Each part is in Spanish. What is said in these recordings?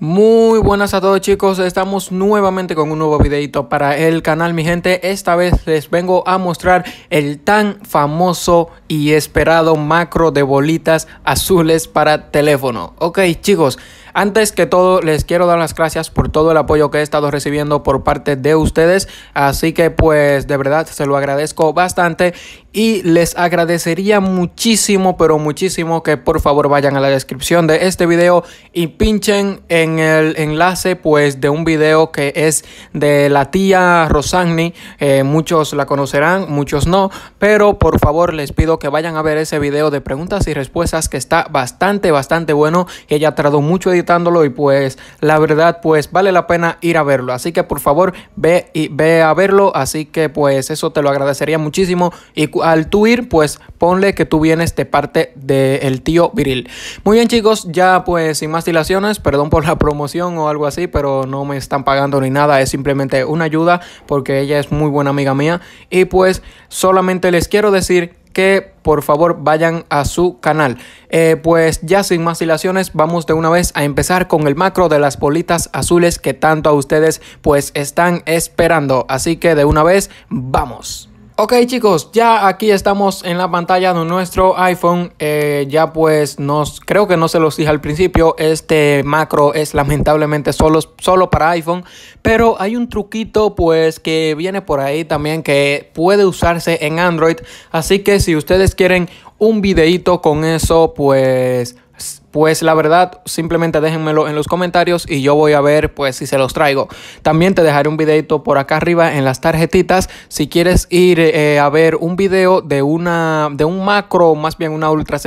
Muy buenas a todos chicos, estamos nuevamente con un nuevo videito para el canal mi gente Esta vez les vengo a mostrar el tan famoso y esperado macro de bolitas azules para teléfono Ok chicos, antes que todo, les quiero dar las gracias por todo el apoyo que he estado recibiendo por parte de ustedes. Así que pues de verdad se lo agradezco bastante y les agradecería muchísimo, pero muchísimo que por favor vayan a la descripción de este video y pinchen en el enlace pues de un video que es de la tía Rosagni. Eh, muchos la conocerán, muchos no, pero por favor les pido que vayan a ver ese video de preguntas y respuestas que está bastante, bastante bueno. Ella trató mucho y pues la verdad pues vale la pena ir a verlo. Así que por favor ve y ve a verlo. Así que pues eso te lo agradecería muchísimo. Y al tú ir pues ponle que tú vienes de parte del tío Viril. Muy bien chicos, ya pues sin más dilaciones, perdón por la promoción o algo así, pero no me están pagando ni nada. Es simplemente una ayuda porque ella es muy buena amiga mía. Y pues solamente les quiero decir que por favor vayan a su canal. Eh, pues ya sin más dilaciones, vamos de una vez a empezar con el macro de las bolitas azules que tanto a ustedes pues están esperando. Así que de una vez, vamos. Ok chicos, ya aquí estamos en la pantalla de nuestro iPhone, eh, ya pues nos, creo que no se los dije al principio, este macro es lamentablemente solo, solo para iPhone, pero hay un truquito pues que viene por ahí también que puede usarse en Android, así que si ustedes quieren un videito con eso pues pues la verdad simplemente déjenmelo en los comentarios y yo voy a ver pues si se los traigo. También te dejaré un videito por acá arriba en las tarjetitas si quieres ir eh, a ver un video de una de un macro, más bien una ultra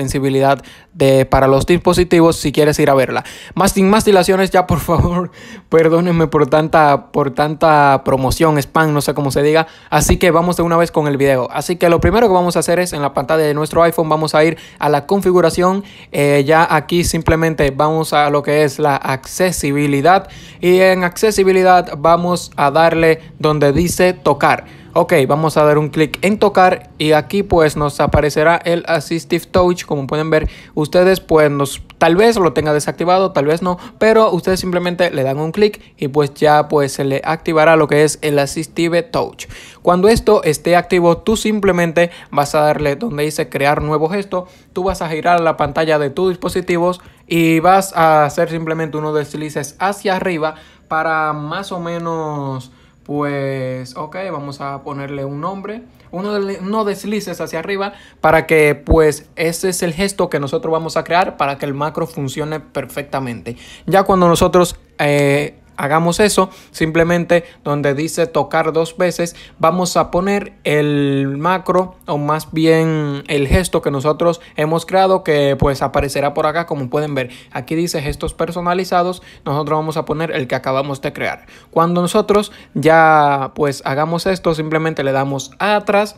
de para los dispositivos si quieres ir a verla. Más sin más dilaciones ya por favor, perdónenme por tanta por tanta promoción, spam, no sé cómo se diga, así que vamos de una vez con el video. Así que lo primero que vamos a hacer es en la pantalla de nuestro iPhone vamos a ir a la configuración eh, ya aquí simplemente vamos a lo que es la accesibilidad y en accesibilidad vamos a darle donde dice tocar. Ok, vamos a dar un clic en tocar y aquí pues nos aparecerá el Assistive Touch. Como pueden ver, ustedes pueden nos Tal vez lo tenga desactivado, tal vez no, pero ustedes simplemente le dan un clic y pues ya pues se le activará lo que es el Assistive Touch. Cuando esto esté activo, tú simplemente vas a darle donde dice crear nuevo gesto, tú vas a girar la pantalla de tus dispositivos y vas a hacer simplemente unos deslices hacia arriba para más o menos pues ok, vamos a ponerle un nombre, uno, de, no deslices hacia arriba para que pues ese es el gesto que nosotros vamos a crear para que el macro funcione perfectamente. Ya cuando nosotros eh, hagamos eso, simplemente donde dice tocar dos veces, vamos a poner el macro o más bien el gesto que nosotros hemos creado que pues aparecerá por acá como pueden ver. Aquí dice gestos personalizados, nosotros vamos a poner el que acabamos de crear. Cuando nosotros ya pues hagamos esto, simplemente le damos atrás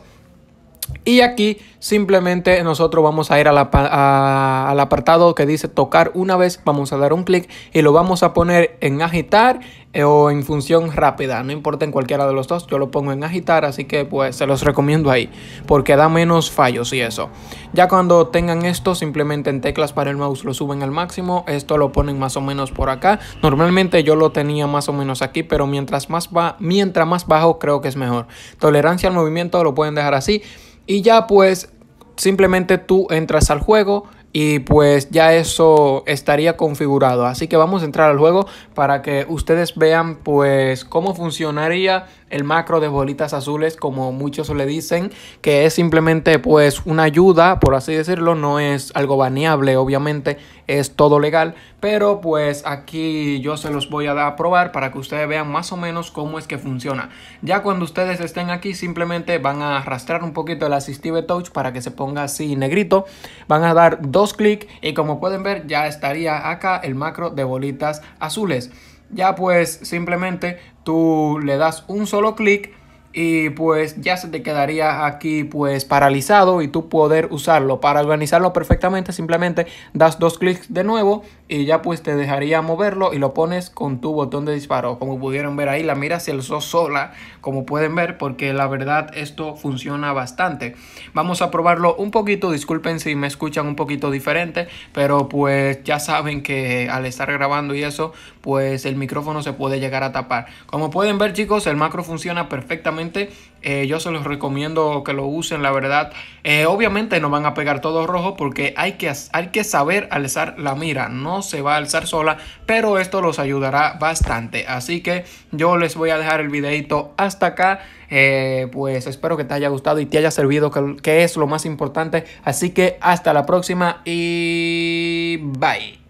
y aquí simplemente nosotros vamos a ir al apartado que dice tocar una vez, vamos a dar un clic y lo vamos a poner en agitar eh, o en función rápida, no importa en cualquiera de los dos, yo lo pongo en agitar, así que pues se los recomiendo ahí, porque da menos fallos y eso. Ya cuando tengan esto, simplemente en teclas para el mouse lo suben al máximo, esto lo ponen más o menos por acá, normalmente yo lo tenía más o menos aquí, pero mientras más, va, mientras más bajo creo que es mejor. Tolerancia al movimiento lo pueden dejar así. Y ya pues simplemente tú entras al juego, y pues ya eso estaría configurado. Así que vamos a entrar al juego para que ustedes vean pues cómo funcionaría el macro de bolitas azules como muchos le dicen que es simplemente pues una ayuda por así decirlo no es algo baneable obviamente es todo legal pero pues aquí yo se los voy a dar a probar para que ustedes vean más o menos cómo es que funciona ya cuando ustedes estén aquí simplemente van a arrastrar un poquito el assistive touch para que se ponga así negrito van a dar dos clic y como pueden ver ya estaría acá el macro de bolitas azules. Ya pues simplemente tú le das un solo clic y pues ya se te quedaría aquí pues paralizado y tú poder usarlo. Para organizarlo perfectamente simplemente das dos clics de nuevo y ya pues te dejaría moverlo y lo pones con tu botón de disparo. Como pudieron ver ahí la mira se alzó sola como pueden ver porque la verdad esto funciona bastante. Vamos a probarlo un poquito, disculpen si me escuchan un poquito diferente, pero pues ya saben que al estar grabando y eso pues el micrófono se puede llegar a tapar. Como pueden ver chicos el macro funciona perfectamente eh, yo se los recomiendo que lo usen, la verdad. Eh, obviamente no van a pegar todo rojo porque hay que, hay que saber alzar la mira. No se va a alzar sola, pero esto los ayudará bastante. Así que yo les voy a dejar el videito hasta acá. Eh, pues espero que te haya gustado y te haya servido, que es lo más importante. Así que hasta la próxima y bye.